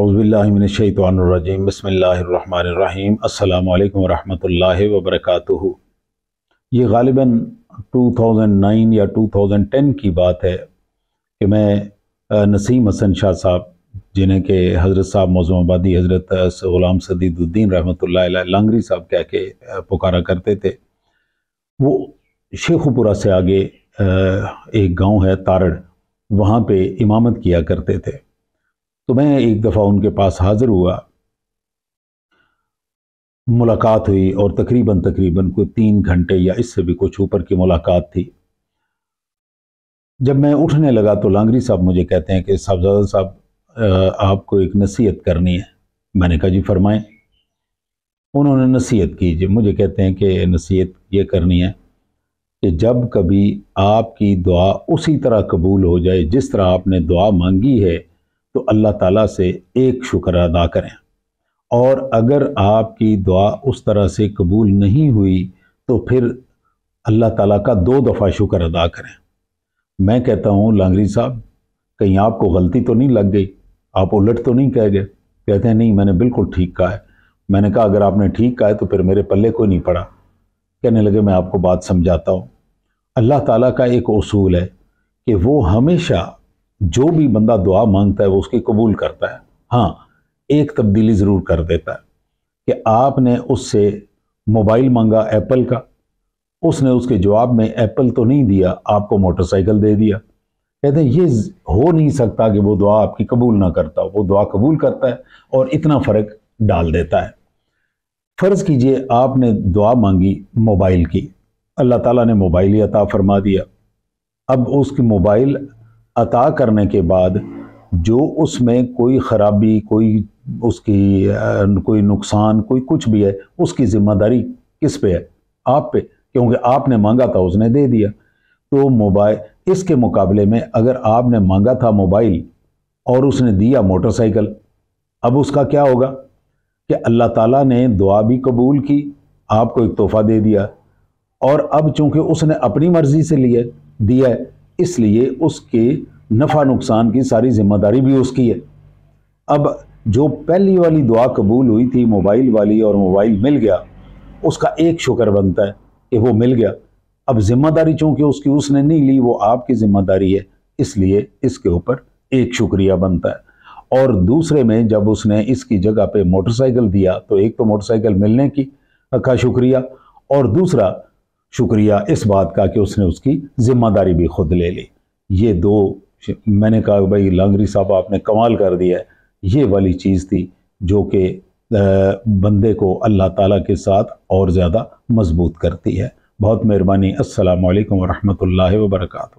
अज़बिल्लिमिनशैतरजीम बसमीम अल्लाम वरहमल वबरक ये गालिबा 2009 या 2010 की बात है कि मैं नसीम हसन शाह साहब जिन्हें के हज़रत साहब मौजूमाबादी हज़रत ग़ुलाम सदीदुद्दीन रहमत लांगरी साहब कह के पुकारा करते थे वो शेखुपुरा से आगे एक गांव है तारड़ वहाँ पे इमामत किया करते थे तो मैं एक दफ़ा उनके पास हाज़िर हुआ मुलाकात हुई और तकरीबन तकरीबन कोई तीन घंटे या इससे भी कुछ ऊपर की मुलाकात थी जब मैं उठने लगा तो लांगरी साहब मुझे कहते हैं कि साहबजादा साहब आपको एक नसीहत करनी है मैंने कहा जी फरमाएं उन्होंने नसीहत की जी मुझे कहते हैं कि नसीहत ये करनी है कि जब कभी आपकी दुआ उसी तरह कबूल हो जाए जिस तरह आपने दुआ मांगी है तो अल्लाह ताला से एक शुक्र अदा करें और अगर आपकी दुआ उस तरह से कबूल नहीं हुई तो फिर अल्लाह ताला का दो दफ़ा शुक्र अदा करें मैं कहता हूँ लांगरी साहब कहीं आपको गलती तो नहीं लग गई आप उलट तो नहीं कह गए कहते हैं नहीं मैंने बिल्कुल ठीक कहा है मैंने कहा अगर आपने ठीक कहा है तो फिर मेरे पल्ले को नहीं पड़ा कहने लगे मैं आपको बात समझाता हूँ अल्लाह ताला का एक असूल है कि वो हमेशा जो भी बंदा दुआ मांगता है वो उसकी कबूल करता है हाँ एक तब्दीली ज़रूर कर देता है कि आपने उससे मोबाइल मांगा एप्पल का उसने उसके जवाब में एप्पल तो नहीं दिया आपको मोटरसाइकिल दे दिया कहते हैं ये हो नहीं सकता कि वो दुआ आपकी कबूल ना करता वो दुआ कबूल करता है और इतना फ़र्क डाल देता है फ़र्ज़ कीजिए आपने दुआ मांगी मोबाइल की अल्लाह ताला ने मोबाइल ही अता फरमा दिया अब उसकी मोबाइल अता करने के बाद जो उसमें कोई ख़राबी कोई उसकी आ, कोई नुकसान कोई कुछ भी है उसकी ज़िम्मेदारी किस पे है आप पे क्योंकि आपने मांगा था उसने दे दिया तो मोबाइल इसके मुकाबले में अगर आपने मांगा था मोबाइल और उसने दिया मोटरसाइकिल अब उसका क्या होगा कि अल्लाह ताला ने दुआ भी कबूल की आपको एक तोहफ़ा दे दिया और अब चूंकि उसने अपनी मर्ज़ी से लिए दिया है इसलिए उसके नफ़ा नुकसान की सारी जिम्मेदारी भी उसकी है अब जो पहली वाली दुआ कबूल हुई थी मोबाइल वाली और मोबाइल मिल गया उसका एक शुक्र बनता है कि वो मिल गया अब जिम्मेदारी चूंकि उसकी उसने नहीं ली वो आपकी जिम्मेदारी है इसलिए इसके ऊपर एक शुक्रिया बनता है और दूसरे में जब उसने इसकी जगह पे मोटरसाइकिल दिया तो एक तो मोटरसाइकिल मिलने की का शुक्रिया और दूसरा शुक्रिया इस बात का कि उसने उसकी ज़िम्मेदारी भी खुद ले ली ये दो मैंने कहा भाई लांगरी साहब आपने कमाल कर दिया है ये वाली चीज़ थी जो कि बंदे को अल्लाह ताला के साथ और ज़्यादा मजबूत करती है बहुत मेहरबानी असलकम व वर्का